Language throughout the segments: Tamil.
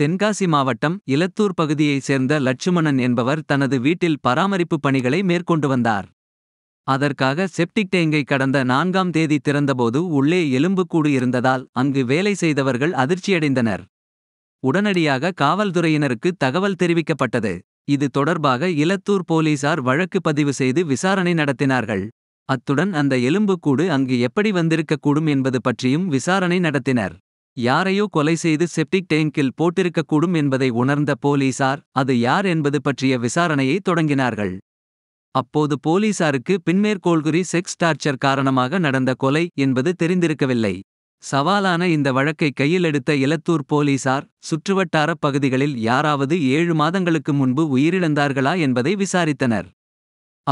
தென்காசி மாவட்டம் இலத்தூர் பகுதியைச் சேர்ந்த லட்சுமணன் என்பவர் தனது வீட்டில் பராமரிப்பு பணிகளை மேற்கொண்டு வந்தார் அதற்காக செப்டிக் டேங்கை கடந்த நான்காம் தேதி திறந்தபோது உள்ளே எலும்புக்கூடு இருந்ததால் அங்கு வேலை செய்தவர்கள் அதிர்ச்சியடைந்தனர் உடனடியாக காவல்துறையினருக்கு தகவல் தெரிவிக்கப்பட்டது இது தொடர்பாக இலத்தூர் போலீசார் வழக்கு பதிவு செய்து விசாரணை நடத்தினார்கள் அத்துடன் அந்த எலும்புக்கூடு அங்கு எப்படி வந்திருக்கக்கூடும் என்பது பற்றியும் விசாரணை நடத்தினர் யாரையோ கொலை செய்து செப்டிக் டேங்கில் போட்டிருக்கக்கூடும் என்பதை உணர்ந்த போலீசார் அது யார் என்பது பற்றிய விசாரணையை தொடங்கினார்கள் அப்போது போலீசாருக்கு பின்மேற்கோள்குறி செக்ஸ் டார்ச்சர் காரணமாக நடந்த கொலை என்பது தெரிந்திருக்கவில்லை சவாலான இந்த வழக்கை கையிலெடுத்த இலத்தூர் போலீசார் சுற்றுவட்டாரப் பகுதிகளில் யாராவது ஏழு மாதங்களுக்கு முன்பு உயிரிழந்தார்களா என்பதை விசாரித்தனர்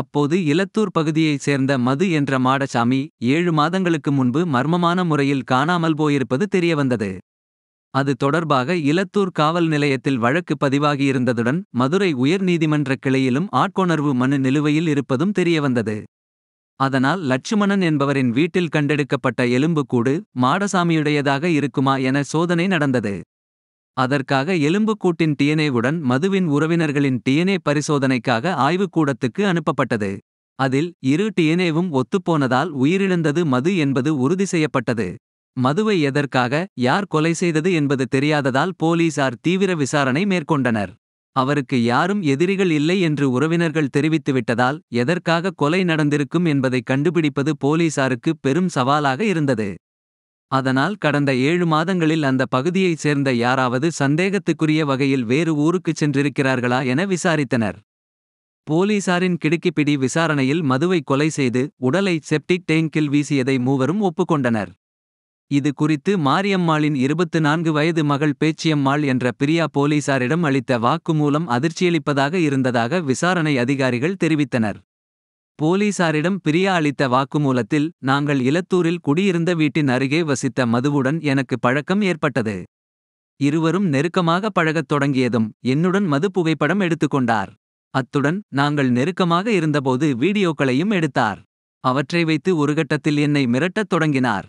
அப்போது இலத்தூர் பகுதியைச் சேர்ந்த மது என்ற மாடசாமி ஏழு மாதங்களுக்கு முன்பு மர்மமான முறையில் காணாமல் போயிருப்பது தெரியவந்தது அது தொடர்பாக இலத்தூர் காவல் நிலையத்தில் வழக்கு பதிவாகியிருந்ததுடன் மதுரை உயர் கிளையிலும் ஆட்கொணர்வு மனு நிலுவையில் இருப்பதும் தெரியவந்தது அதனால் லட்சுமணன் என்பவரின் வீட்டில் கண்டெடுக்கப்பட்ட எலும்புக்கூடு மாடசாமியுடையதாக இருக்குமா என சோதனை நடந்தது அதற்காக எலும்புக்கூட்டின் டிஎன்ஏவுடன் மதுவின் உறவினர்களின் டிஎன்ஏ பரிசோதனைக்காக ஆய்வுக்கூடத்துக்கு அனுப்பப்பட்டது அதில் இரு டிஎன்ஏவும் ஒத்துப்போனதால் உயிரிழந்தது மது என்பது உறுதி செய்யப்பட்டது மதுவை எதற்காக யார் கொலை செய்தது என்பது தெரியாததால் போலீசார் தீவிர விசாரணை மேற்கொண்டனர் அவருக்கு யாரும் எதிரிகள் இல்லை என்று உறவினர்கள் தெரிவித்துவிட்டதால் எதற்காக கொலை நடந்திருக்கும் என்பதை கண்டுபிடிப்பது போலீசாருக்கு பெரும் சவாலாக இருந்தது அதனால் கடந்த ஏழு மாதங்களில் அந்த பகுதியைச் சேர்ந்த யாராவது சந்தேகத்துக்குரிய வகையில் வேறு ஊருக்குச் சென்றிருக்கிறார்களா என விசாரித்தனர் போலீசாரின் கிடுக்கிப்பிடி விசாரணையில் மதுவை கொலை செய்து உடலை செப்டிக் டேங்கில் வீசியதை மூவரும் ஒப்புக்கொண்டனர் இது குறித்து மாரியம்மாளின் இருபத்து நான்கு வயது மகள் பேச்சியம்மாள் என்ற பிரியா போலீசாரிடம் அளித்த வாக்குமூலம் அதிர்ச்சியளிப்பதாக இருந்ததாக விசாரணை அதிகாரிகள் தெரிவித்தனர் போலீசாரிடம் பிரியா அளித்த வாக்குமூலத்தில் நாங்கள் இலத்தூரில் குடியிருந்த வீட்டின் அருகே வசித்த மதுவுடன் எனக்கு பழக்கம் ஏற்பட்டது இருவரும் நெருக்கமாக பழகத் தொடங்கியதும் என்னுடன் மது புகைப்படம் எடுத்துக்கொண்டார் அத்துடன் நாங்கள் நெருக்கமாக இருந்தபோது வீடியோக்களையும் எடுத்தார் அவற்றை வைத்து ஒரு கட்டத்தில் என்னை மிரட்டத் தொடங்கினார்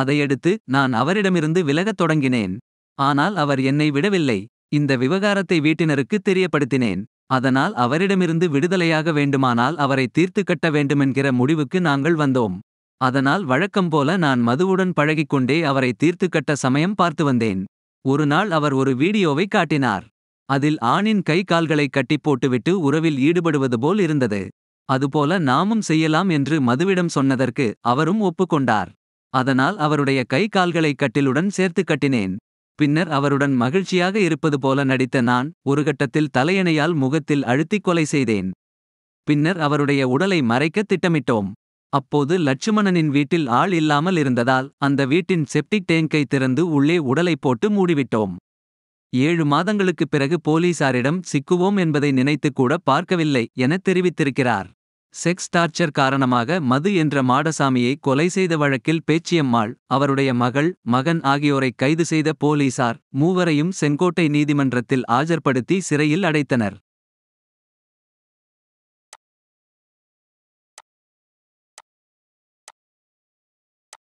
அதையடுத்து நான் அவரிடமிருந்து விலகத் தொடங்கினேன் ஆனால் அவர் என்னை விடவில்லை இந்த விவகாரத்தை வீட்டினருக்கு தெரியப்படுத்தினேன் அதனால் அவரிடமிருந்து விடுதலையாக வேண்டுமானால் அவரை தீர்த்து கட்ட வேண்டுமென்கிற முடிவுக்கு நாங்கள் வந்தோம் அதனால் வழக்கம் போல நான் மதுவுடன் பழகிக்கொண்டே அவரை தீர்த்து கட்ட சமயம் பார்த்து வந்தேன் ஒரு நாள் அவர் ஒரு வீடியோவை காட்டினார் அதில் ஆணின் கை கால்களை கட்டி போட்டுவிட்டு உறவில் ஈடுபடுவது போல் இருந்தது அதுபோல நாமும் செய்யலாம் என்று மதுவிடம் சொன்னதற்கு அவரும் ஒப்புக்கொண்டார் அதனால் அவருடைய கை கால்களை கட்டிலுடன் சேர்த்து கட்டினேன் பின்னர் அவருடன் மகிழ்ச்சியாக இருப்பது போல நடித்த நான் ஒரு கட்டத்தில் தலையணையால் முகத்தில் அழுத்திக் கொலை செய்தேன் பின்னர் அவருடைய உடலை மறைக்க திட்டமிட்டோம் அப்போது லட்சுமணனின் வீட்டில் ஆள் இல்லாமல் இருந்ததால் அந்த வீட்டின் செப்டிக் டேங்கை திறந்து உள்ளே உடலை போட்டு மூடிவிட்டோம் ஏழு மாதங்களுக்குப் பிறகு போலீசாரிடம் சிக்குவோம் என்பதை நினைத்துக்கூட பார்க்கவில்லை என தெரிவித்திருக்கிறார் செக்ஸ் டார்ச்சர் காரணமாக மது என்ற மாடசாமியை கொலை செய்த வழக்கில் பேச்சியம்மாள் அவருடைய மகள் மகன் ஆகியோரை கைது செய்த போலீசார் மூவரையும் செங்கோட்டை நீதிமன்றத்தில் ஆஜர்படுத்தி சிறையில் அடைத்தனர்